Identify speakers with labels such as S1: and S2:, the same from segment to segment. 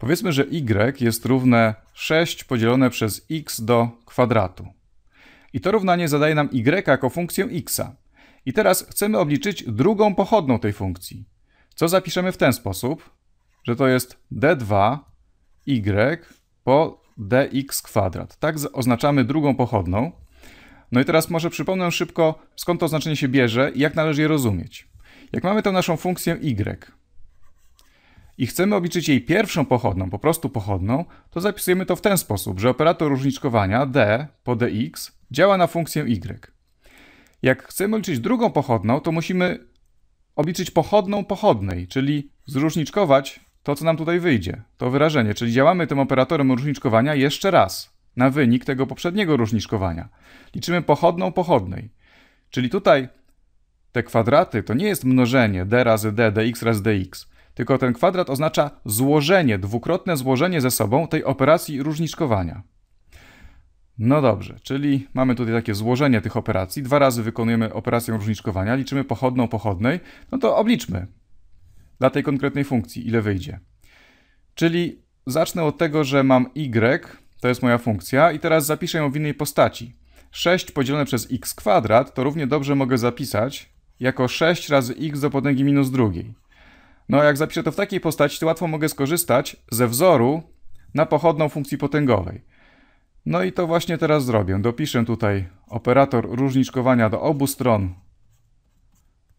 S1: Powiedzmy, że y jest równe 6 podzielone przez x do kwadratu. I to równanie zadaje nam y jako funkcję x. I teraz chcemy obliczyć drugą pochodną tej funkcji. Co zapiszemy w ten sposób, że to jest d2 y po dx kwadrat. Tak oznaczamy drugą pochodną. No i teraz może przypomnę szybko, skąd to znaczenie się bierze i jak należy je rozumieć. Jak mamy tę naszą funkcję y, i chcemy obliczyć jej pierwszą pochodną, po prostu pochodną, to zapisujemy to w ten sposób, że operator różniczkowania d po dx działa na funkcję y. Jak chcemy liczyć drugą pochodną, to musimy obliczyć pochodną pochodnej, czyli zróżniczkować to, co nam tutaj wyjdzie, to wyrażenie, czyli działamy tym operatorem różniczkowania jeszcze raz na wynik tego poprzedniego różniczkowania. Liczymy pochodną pochodnej, czyli tutaj te kwadraty to nie jest mnożenie d razy d, dx razy dx, tylko ten kwadrat oznacza złożenie, dwukrotne złożenie ze sobą tej operacji różniczkowania. No dobrze, czyli mamy tutaj takie złożenie tych operacji. Dwa razy wykonujemy operację różniczkowania, liczymy pochodną pochodnej, no to obliczmy dla tej konkretnej funkcji, ile wyjdzie. Czyli zacznę od tego, że mam y, to jest moja funkcja, i teraz zapiszę ją w innej postaci. 6 podzielone przez x kwadrat to równie dobrze mogę zapisać jako 6 razy x do potęgi minus drugiej. No jak zapiszę to w takiej postaci, to łatwo mogę skorzystać ze wzoru na pochodną funkcji potęgowej. No i to właśnie teraz zrobię. Dopiszę tutaj operator różniczkowania do obu stron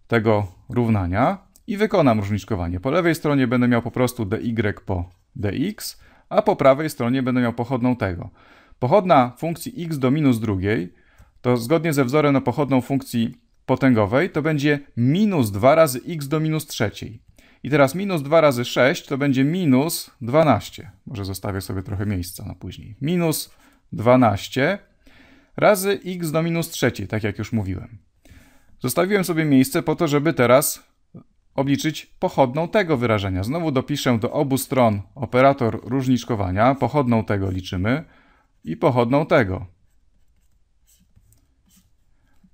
S1: tego równania i wykonam różniczkowanie. Po lewej stronie będę miał po prostu dy y po dx, a po prawej stronie będę miał pochodną tego. Pochodna funkcji x do minus drugiej to zgodnie ze wzorem na pochodną funkcji potęgowej to będzie minus 2 razy x do minus trzeciej. I teraz minus 2 razy 6 to będzie minus 12. Może zostawię sobie trochę miejsca na później. Minus 12 razy x do minus trzeciej, tak jak już mówiłem. Zostawiłem sobie miejsce po to, żeby teraz obliczyć pochodną tego wyrażenia. Znowu dopiszę do obu stron operator różniczkowania. Pochodną tego liczymy i pochodną tego.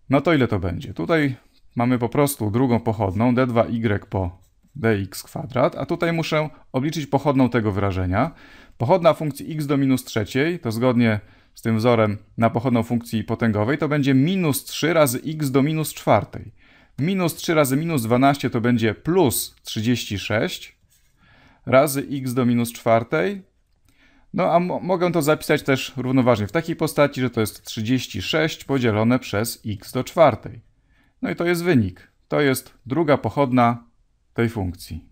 S1: No to ile to będzie? Tutaj mamy po prostu drugą pochodną, d2y po dx kwadrat, a tutaj muszę obliczyć pochodną tego wyrażenia. Pochodna funkcji x do minus trzeciej, to zgodnie z tym wzorem na pochodną funkcji potęgowej, to będzie minus 3 razy x do minus czwartej. Minus 3 razy minus 12 to będzie plus 36 razy x do minus czwartej. No a mogę to zapisać też równoważnie w takiej postaci, że to jest 36 podzielone przez x do czwartej. No i to jest wynik. To jest druga pochodna tej funkcji.